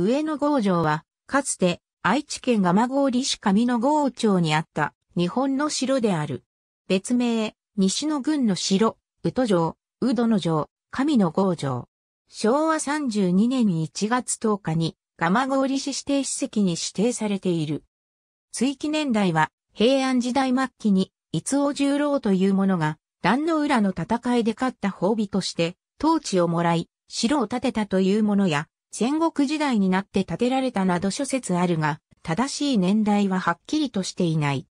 上野郷城は、かつて愛知県蒲郡市上野郷町にあった日本の城である。別名、西の郡の城、宇都城、宇都の城、上野郷城。昭和32年1月10日に蒲郡市指定史跡に指定されている。追記年代は平安時代末期に伊豆尾十郎という者が壇の浦の戦いで勝った褒美として統治をもらい城を建てたというものや戦国時代になって建てられたなど諸説あるが、正しい年代ははっきりとしていない。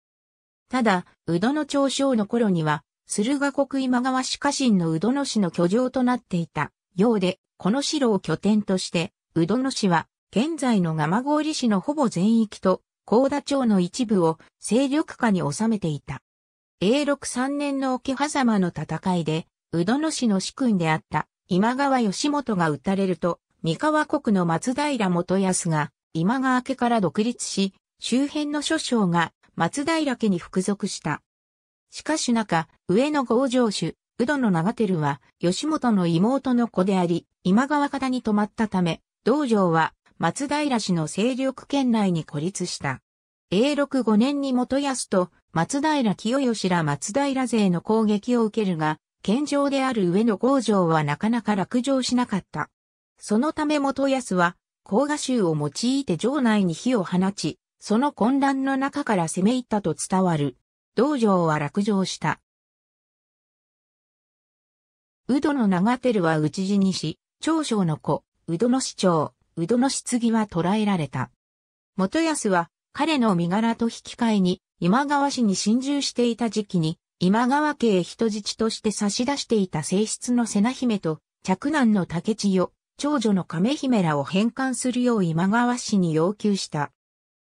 ただ、宇土の長将の頃には、駿河国今川氏家臣の宇土の氏の居城となっていた、ようで、この城を拠点として、宇土の氏は、現在の蒲郡市のほぼ全域と、高田町の一部を勢力下に収めていた。永禄三年の桶狭間の戦いで、宇土の氏の主君であった今川義元が討たれると、三河国の松平元康が今川家から独立し、周辺の諸将が松平家に服属した。しかし中、上野郷城主、宇戸の長照は、吉本の妹の子であり、今川方に泊まったため、道場は松平氏の勢力圏内に孤立した。永禄5年に元康と松平清義ら松平勢の攻撃を受けるが、県上である上野郷城はなかなか落城しなかった。そのため元康は、甲賀衆を用いて城内に火を放ち、その混乱の中から攻め入ったと伝わる。道場は落城した。宇戸の長照は討ち死にし、長将の子、宇戸の市長、宇戸の棺は捕らえられた。元康は、彼の身柄と引き換えに、今川氏に侵入していた時期に、今川家へ人質として差し出していた正室の瀬名姫と、嫡男の竹千代、長女の亀姫らを返還するよう今川氏に要求した。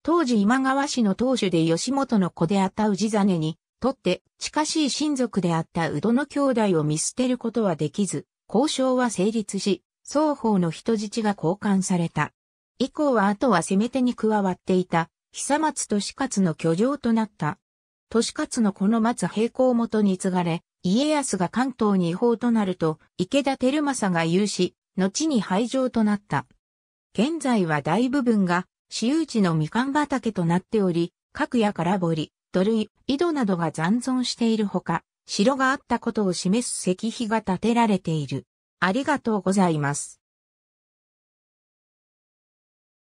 当時今川氏の当主で吉本の子であった氏真に、とって近しい親族であった宇戸の兄弟を見捨てることはできず、交渉は成立し、双方の人質が交換された。以降は後は攻め手に加わっていた、久松利勝の居城となった。利勝のこの松平行元に継がれ、家康が関東に違法となると、池田輝政が有し、後に廃城となった。現在は大部分が私有地のみかん畑となっており、各屋から堀、土塁、井戸などが残存しているほか、城があったことを示す石碑が建てられている。ありがとうございます。